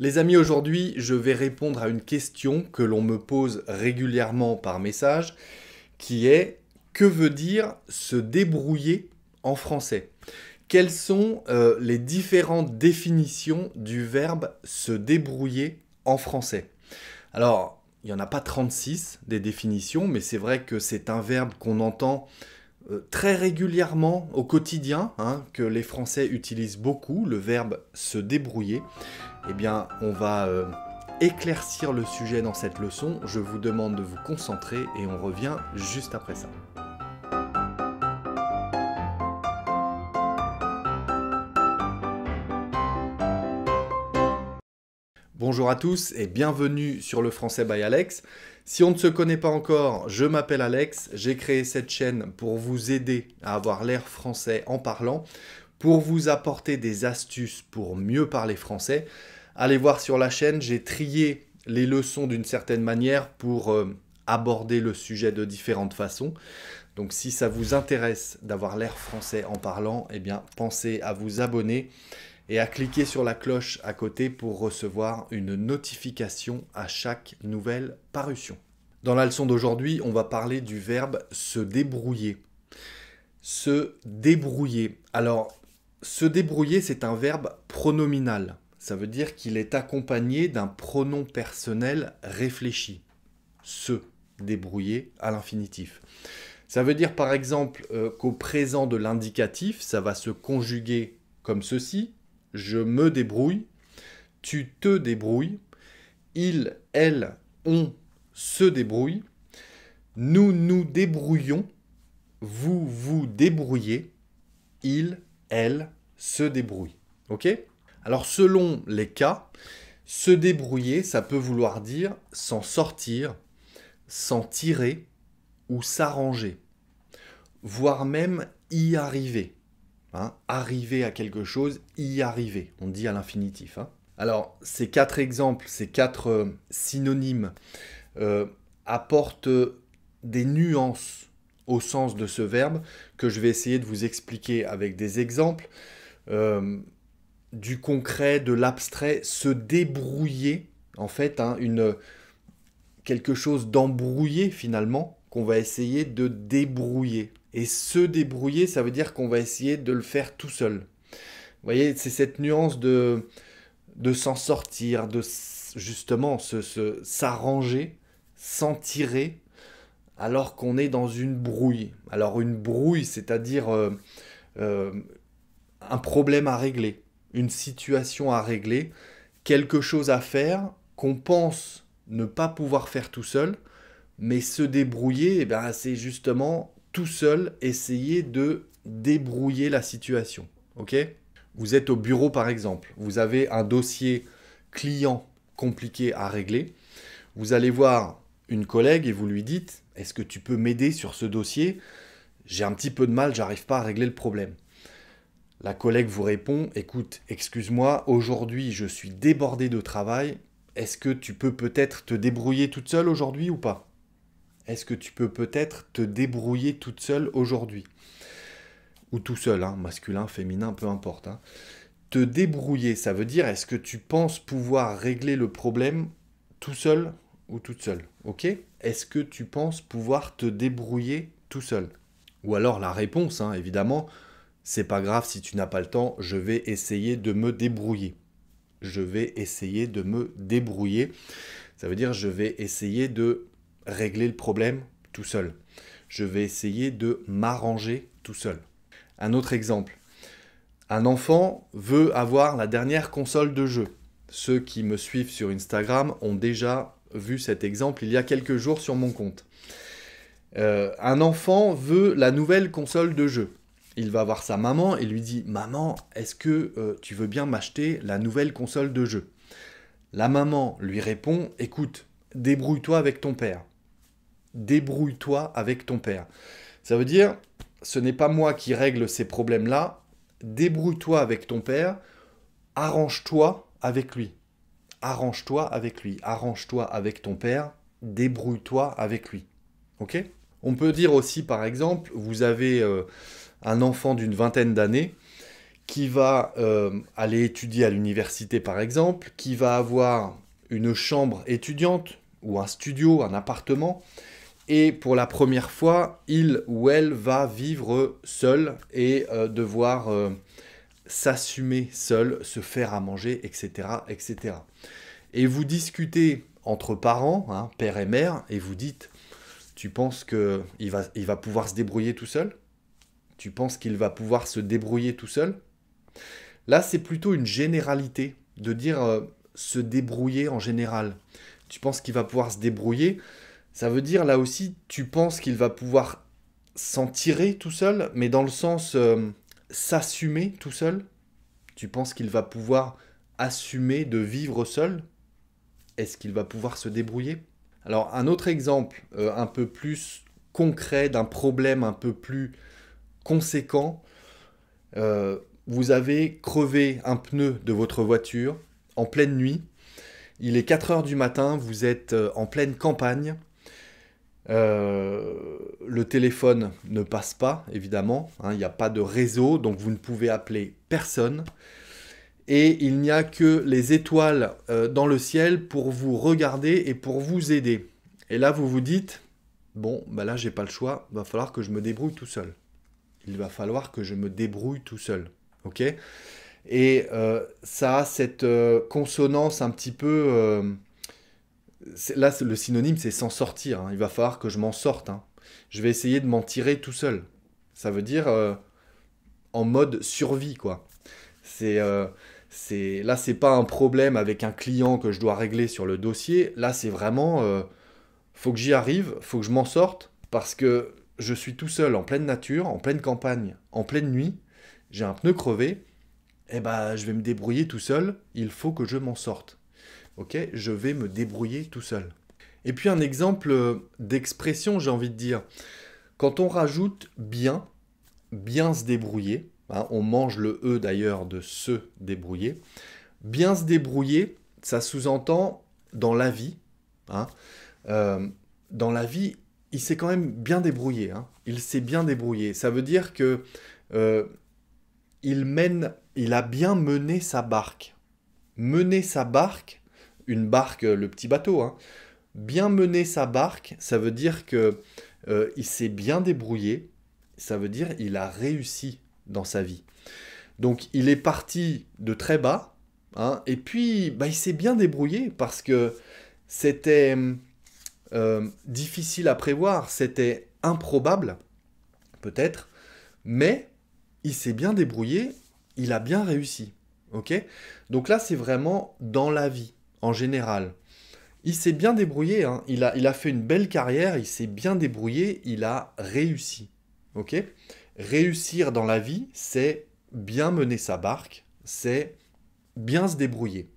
Les amis, aujourd'hui, je vais répondre à une question que l'on me pose régulièrement par message, qui est que veut dire se débrouiller en français Quelles sont euh, les différentes définitions du verbe se débrouiller en français Alors, il n'y en a pas 36 des définitions, mais c'est vrai que c'est un verbe qu'on entend euh, très régulièrement au quotidien, hein, que les Français utilisent beaucoup, le verbe se débrouiller eh bien, on va euh, éclaircir le sujet dans cette leçon. Je vous demande de vous concentrer et on revient juste après ça. Bonjour à tous et bienvenue sur le français by Alex. Si on ne se connaît pas encore, je m'appelle Alex, j'ai créé cette chaîne pour vous aider à avoir l'air français en parlant pour vous apporter des astuces pour mieux parler français. Allez voir sur la chaîne, j'ai trié les leçons d'une certaine manière pour euh, aborder le sujet de différentes façons. Donc si ça vous intéresse d'avoir l'air français en parlant, eh bien pensez à vous abonner et à cliquer sur la cloche à côté pour recevoir une notification à chaque nouvelle parution. Dans la leçon d'aujourd'hui, on va parler du verbe se débrouiller. Se débrouiller. Alors, se débrouiller, c'est un verbe pronominal. Ça veut dire qu'il est accompagné d'un pronom personnel réfléchi. Se débrouiller à l'infinitif. Ça veut dire par exemple euh, qu'au présent de l'indicatif, ça va se conjuguer comme ceci. Je me débrouille, tu te débrouilles, il, elle, on se débrouille, nous nous débrouillons, vous vous débrouillez, ils, elle, se débrouille. Ok Alors selon les cas, se débrouiller, ça peut vouloir dire s'en sortir, s'en tirer ou s'arranger, voire même y arriver. Hein, arriver à quelque chose, y arriver. On dit à l'infinitif. Hein. Alors, ces quatre exemples, ces quatre euh, synonymes euh, apportent des nuances au sens de ce verbe que je vais essayer de vous expliquer avec des exemples euh, du concret, de l'abstrait, se débrouiller, en fait, hein, une, quelque chose d'embrouillé finalement, qu'on va essayer de débrouiller. Et se débrouiller, ça veut dire qu'on va essayer de le faire tout seul. Vous voyez, c'est cette nuance de, de s'en sortir, de justement s'arranger, se, s'arranger s'en tirer, alors qu'on est dans une brouille. Alors une brouille, c'est-à-dire euh, euh, un problème à régler, une situation à régler, quelque chose à faire qu'on pense ne pas pouvoir faire tout seul, mais se débrouiller, et eh ben, c'est justement tout seul essayer de débrouiller la situation. Ok Vous êtes au bureau par exemple, vous avez un dossier client compliqué à régler, vous allez voir collègue et vous lui dites Est-ce que tu peux m'aider sur ce dossier J'ai un petit peu de mal, j'arrive pas à régler le problème. La collègue vous répond Écoute, excuse-moi, aujourd'hui je suis débordé de travail. Est-ce que tu peux peut-être te débrouiller toute seule aujourd'hui ou pas Est-ce que tu peux peut-être te débrouiller toute seule aujourd'hui Ou tout seul, hein, masculin, féminin, peu importe. Hein. Te débrouiller, ça veut dire est-ce que tu penses pouvoir régler le problème tout seul ou toute seule, ok Est-ce que tu penses pouvoir te débrouiller tout seul Ou alors la réponse, hein, évidemment, c'est pas grave si tu n'as pas le temps, je vais essayer de me débrouiller. Je vais essayer de me débrouiller. Ça veut dire je vais essayer de régler le problème tout seul. Je vais essayer de m'arranger tout seul. Un autre exemple. Un enfant veut avoir la dernière console de jeu. Ceux qui me suivent sur Instagram ont déjà vu cet exemple il y a quelques jours sur mon compte. Euh, un enfant veut la nouvelle console de jeu. Il va voir sa maman et lui dit Maman, est-ce que euh, tu veux bien m'acheter la nouvelle console de jeu La maman lui répond Écoute, débrouille-toi avec ton père. Débrouille-toi avec ton père. Ça veut dire Ce n'est pas moi qui règle ces problèmes-là. Débrouille-toi avec ton père. Arrange-toi avec lui arrange-toi avec lui, arrange-toi avec ton père, débrouille-toi avec lui. Ok On peut dire aussi, par exemple, vous avez euh, un enfant d'une vingtaine d'années qui va euh, aller étudier à l'université, par exemple, qui va avoir une chambre étudiante ou un studio, un appartement, et pour la première fois, il ou elle va vivre seul et euh, devoir s'assumer seul, se faire à manger, etc., etc. Et vous discutez entre parents, hein, père et mère, et vous dites, tu penses qu'il va, il va pouvoir se débrouiller tout seul Tu penses qu'il va pouvoir se débrouiller tout seul Là, c'est plutôt une généralité, de dire euh, se débrouiller en général. Tu penses qu'il va pouvoir se débrouiller Ça veut dire, là aussi, tu penses qu'il va pouvoir s'en tirer tout seul, mais dans le sens... Euh, s'assumer tout seul Tu penses qu'il va pouvoir assumer de vivre seul Est-ce qu'il va pouvoir se débrouiller Alors un autre exemple euh, un peu plus concret d'un problème un peu plus conséquent. Euh, vous avez crevé un pneu de votre voiture en pleine nuit. Il est 4 heures du matin, vous êtes euh, en pleine campagne, euh, le téléphone ne passe pas, évidemment. Hein, il n'y a pas de réseau, donc vous ne pouvez appeler personne. Et il n'y a que les étoiles euh, dans le ciel pour vous regarder et pour vous aider. Et là, vous vous dites, bon, ben là, j'ai pas le choix, va falloir que je me débrouille tout seul. Il va falloir que je me débrouille tout seul. OK Et euh, ça a cette consonance un petit peu là, le synonyme, c'est s'en sortir. Hein. Il va falloir que je m'en sorte. Hein. Je vais essayer de m'en tirer tout seul. Ça veut dire euh, en mode survie, quoi. Euh, c'est là, c'est pas un problème avec un client que je dois régler sur le dossier. Là, c'est vraiment euh, faut que j'y arrive, faut que je m'en sorte parce que je suis tout seul en pleine nature, en pleine campagne, en pleine nuit. J'ai un pneu crevé. Eh ben, je vais me débrouiller tout seul. Il faut que je m'en sorte. Ok, je vais me débrouiller tout seul. Et puis un exemple euh, d'expression, j'ai envie de dire. Quand on rajoute bien, bien se débrouiller, hein, on mange le E d'ailleurs de se débrouiller, bien se débrouiller, ça sous-entend dans la vie. Hein. Euh, dans la vie, il s'est quand même bien débrouillé. Hein. il s'est bien débrouillé. Ça veut dire que euh, il mène, il a bien mené sa barque. Mener sa barque, une barque, euh, le petit bateau. Hein. Bien mener sa barque, ça veut dire que euh, il s'est bien débrouillé. Ça veut dire il a réussi dans sa vie. Donc il est parti de très bas, hein, et puis bah, il s'est bien débrouillé parce que c'était euh, difficile à prévoir, c'était improbable, peut-être, mais il s'est bien débrouillé, il a bien réussi. ok Donc là, c'est vraiment dans la vie en général. Il s'est bien débrouillé, hein. il, a, il, a, fait une belle carrière, il s'est bien débrouillé, il a réussi. Ok Réussir dans la vie, c'est bien mener sa barque, c'est bien se débrouiller.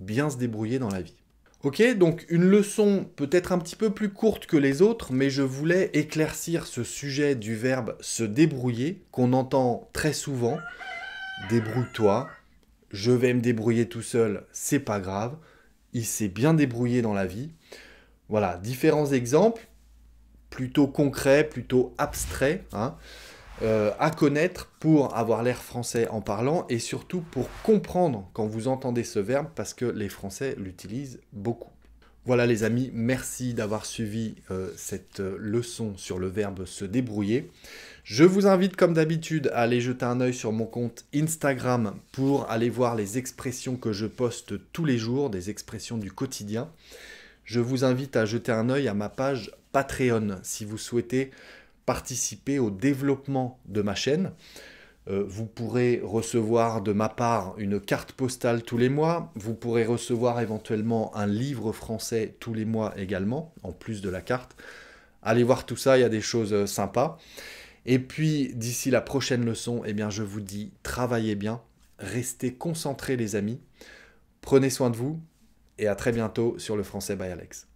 Bien se débrouiller dans la vie. Ok, donc une leçon peut-être un petit peu plus courte que les autres, mais je voulais éclaircir ce sujet du verbe se débrouiller qu'on entend très souvent. Débrouille-toi, je vais me débrouiller tout seul, c'est pas grave. Il s'est bien débrouillé dans la vie. Voilà, différents exemples, plutôt concrets, plutôt abstraits, hein, euh, à connaître pour avoir l'air français en parlant et surtout pour comprendre quand vous entendez ce verbe parce que les Français l'utilisent beaucoup. Voilà les amis, merci d'avoir suivi euh, cette euh, leçon sur le verbe se débrouiller. Je vous invite comme d'habitude à aller jeter un œil sur mon compte Instagram pour aller voir les expressions que je poste tous les jours, des expressions du quotidien. Je vous invite à jeter un œil à ma page Patreon si vous souhaitez participer au développement de ma chaîne. Euh, vous pourrez recevoir de ma part une carte postale tous les mois, vous pourrez recevoir éventuellement un livre français tous les mois également, en plus de la carte. Allez voir tout ça, il y a des choses euh, sympas. Et puis, d'ici la prochaine leçon, eh bien, je vous dis, travaillez bien, restez concentrés les amis, prenez soin de vous, et à très bientôt sur le français by Alex.